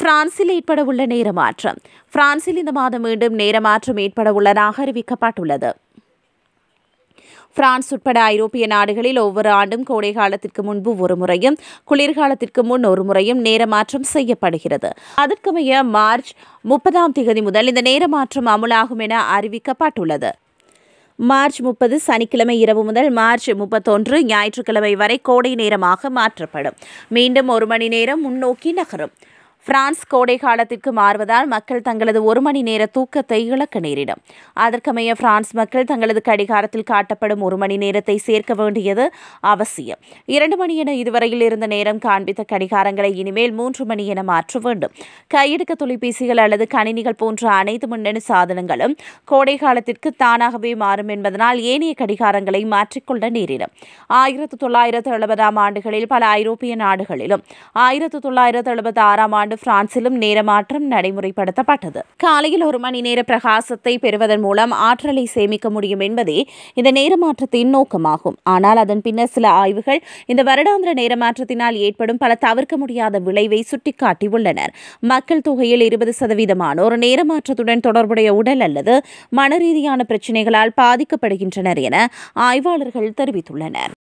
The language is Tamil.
பிரான்சில் ஏற்பட உள்ள நேரமாற்றம் பிரான்சில் இந்த மாதம் மீண்டும் நேரமாற்றம் ஏற்பட உள்ளதாக அறிவிக்கப்பட்டுள்ளது பிரான்ஸ் உட்பட ஐரோப்பிய நாடுகளில் ஒவ்வொரு ஆண்டும் கோடை காலத்திற்கு முன்பு ஒரு முறையும் குளிர்காலத்திற்கு முன் ஒரு முறையும் நேரமாற்றம் செய்யப்படுகிறது அதற்குமைய மார்ச் முப்பதாம் தேதி முதல் இந்த நேரமாற்றம் அமலாகும் என அறிவிக்கப்பட்டுள்ளது மார்ச் முப்பது சனிக்கிழமை இரவு முதல் மார்ச் முப்பத்தொன்று ஞாயிற்றுக்கிழமை வரை கோடை நேரமாக மாற்றப்படும் மீண்டும் ஒரு மணி நேரம் முன்னோக்கி நகரும் பிரான்ஸ் கோடை காலத்திற்கு மாறுவதால் மக்கள் தங்களது ஒரு மணி நேர தூக்கத்தை இழக்க நேரிடும் அதற்கமைய பிரான்ஸ் மக்கள் தங்களது கடிகாரத்தில் காட்டப்படும் ஒரு மணி நேரத்தை சேர்க்க வேண்டியது அவசியம் இரண்டு மணி என இதுவரையில் இருந்த நேரம் காண்பித்த கடிகாரங்களை இனிமேல் மூன்று மணி என மாற்ற வேண்டும் கையெடுக்க தொலைபேசிகள் அல்லது கணினிகள் போன்ற அனைத்து முன்னணி சாதனங்களும் கோடை காலத்திற்கு தானாகவே மாறும் என்பதனால் ஏனைய கடிகாரங்களை மாற்றிக்கொள்ள நேரிடும் ஆயிரத்து தொள்ளாயிரத்து எழுபதாம் ஆண்டுகளில் பல ஐரோப்பிய நாடுகளிலும் ஆயிரத்து தொள்ளாயிரத்து எழுபத்தி ஆறாம் ஆண்டு ஆண்டு பிரான்சிலும் நேரமாற்றம் நடைமுறைப்படுத்தப்பட்டது காலையில் ஒரு மணி நேர பிரகாசத்தை பெறுவதன் மூலம் ஆற்றலை சேமிக்க முடியும் என்பதே இந்த நேரமாற்றத்தின் நோக்கமாகும் ஆனால் அதன் பின்னர் சில ஆய்வுகள் இந்த வருடாந்திர நேரமாற்றத்தினால் ஏற்படும் பல தவிர்க்க முடியாத விளைவை சுட்டிக்காட்டியுள்ளனர் மக்கள் தொகையில் இருபது சதவீதமானோர் நேரமாற்றத்துடன் தொடர்புடைய உடல் அல்லது மன ரீதியான பிரச்சினைகளால் பாதிக்கப்படுகின்றனர் என ஆய்வாளர்கள் தெரிவித்துள்ளனர்